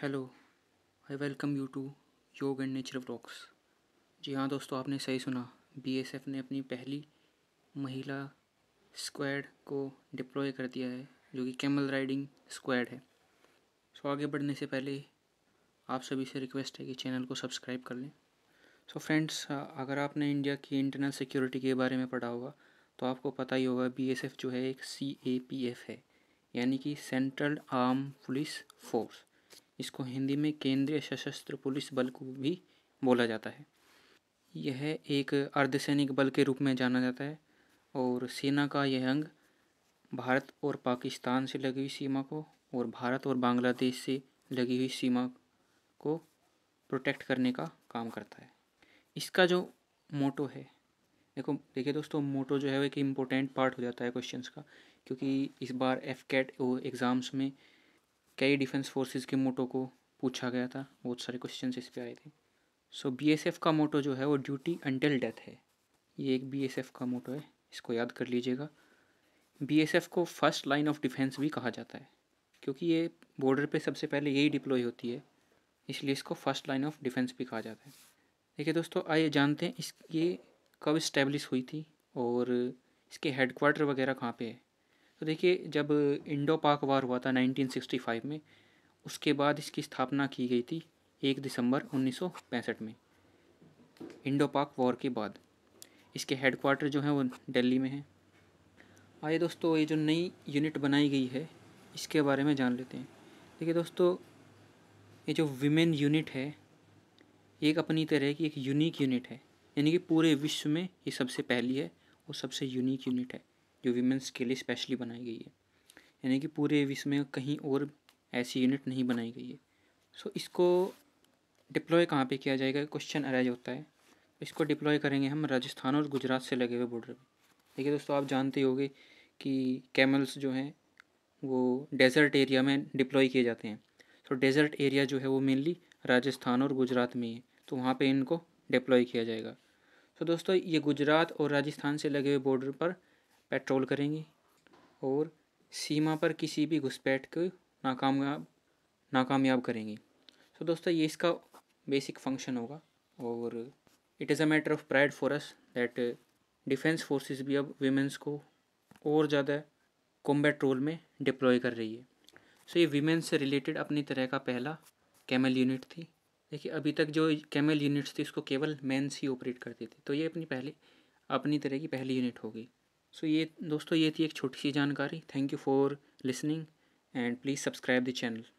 hello I welcome you to Yog and nature vlogs जी हाँ दोस्तों आपने सही सुना बीएसएफ ने अपनी पहली महिला स्क्वाड को डिप्लॉय कर दिया है जो कि कैमल राइडिंग स्क्वाड है सो आगे बढ़ने से पहले आप सभी से रिक्वेस्ट है कि चैनल को सब्सक्राइब कर लें सो फ्रेंड्स अगर आपने इंडिया की इंटरनल सिक्योरिटी के बारे में पढ़ा होगा तो आपको पता ही होगा एफ जो है एक सी है यानी कि सेंट्रल आर्म पुलिस फोर्स इसको हिंदी में केंद्रीय सशस्त्र पुलिस बल को भी बोला जाता है यह एक अर्धसैनिक बल के रूप में जाना जाता है और सेना का यह अंग भारत और पाकिस्तान से लगी हुई सीमा को और भारत और बांग्लादेश से लगी हुई सीमा को प्रोटेक्ट करने का काम करता है इसका जो मोटो है देखो देखिए दोस्तों मोटो जो है वो एक इम्पोर्टेंट पार्ट हो जाता है क्वेश्चंस का क्योंकि इस बार एफ कैट एग्ज़ाम्स में कई डिफेंस फोर्सेस के मोटो को पूछा गया था बहुत सारे क्वेश्चन इस पर आए थे सो बी का मोटो जो है वो ड्यूटी अनटिल डेथ है ये एक बी का मोटो है इसको याद कर लीजिएगा बी को फर्स्ट लाइन ऑफ डिफेंस भी कहा जाता है क्योंकि ये बॉर्डर पे सबसे पहले यही डिप्लॉय होती है इसलिए इसको फर्स्ट लाइन ऑफ डिफेंस भी कहा जाता है देखिए दोस्तों आइए जानते हैं इस ये कब इस्टेब्लिश हुई थी और इसके हेडक्वार्टर वगैरह कहाँ पे है तो देखिए जब इंडो पाक वार हुआ था 1965 में उसके बाद इसकी स्थापना की गई थी एक दिसंबर 1965 में इंडो पाक वॉर के बाद इसके हेडक्वार्टर जो हैं वो दिल्ली में हैं आइए दोस्तों ये जो नई यूनिट बनाई गई है इसके बारे में जान लेते हैं देखिए दोस्तों ये जो विमेन यूनिट है एक अपनी तरह की एक यूनिक यूनिट है यानी कि पूरे विश्व में ये सबसे पहली है और सबसे यूनिक यूनिट है जो वीमेंस के लिए स्पेशली बनाई गई है यानी कि पूरे विश्व में कहीं और ऐसी यूनिट नहीं बनाई गई है सो इसको डिप्लॉय कहाँ पे किया जाएगा क्वेश्चन अरेज होता है इसको डिप्लॉय करेंगे हम राजस्थान और गुजरात से लगे हुए बॉर्डर पर देखिए दोस्तों आप जानते हो कि कैमल्स जो हैं वो डेजर्ट एरिया में डिप्लॉय किए जाते हैं तो डेजर्ट एरिया जो है वो मेनली राजस्थान और गुजरात में है तो वहाँ पर इनको डिप्लॉय किया जाएगा तो दोस्तों ये गुजरात और राजस्थान से लगे हुए बॉर्डर पर पेट्रोल करेंगी और सीमा पर किसी भी घुसपैठ को नाकामयाब नाकामयाब करेंगी सो so दोस्तों ये इसका बेसिक फंक्शन होगा और it is a matter of pride for us that defence forces भी अब वीमेंस को और ज़्यादा कॉम्बैट रोल में डिप्लॉय कर रही है सो so, ये वीमेंस से रिलेटेड अपनी तरह का पहला कैमल यूनिट थी देखिए अभी तक जो कैमल यूनिट्स थी इसको केवल मेन्स ही ऑपरेट करती थी तो ये अपनी पहले अपनी तरह की पहली यूनिट होगी सो ये दोस्तों ये थी एक छोटी सी जानकारी thank you for listening and please subscribe the channel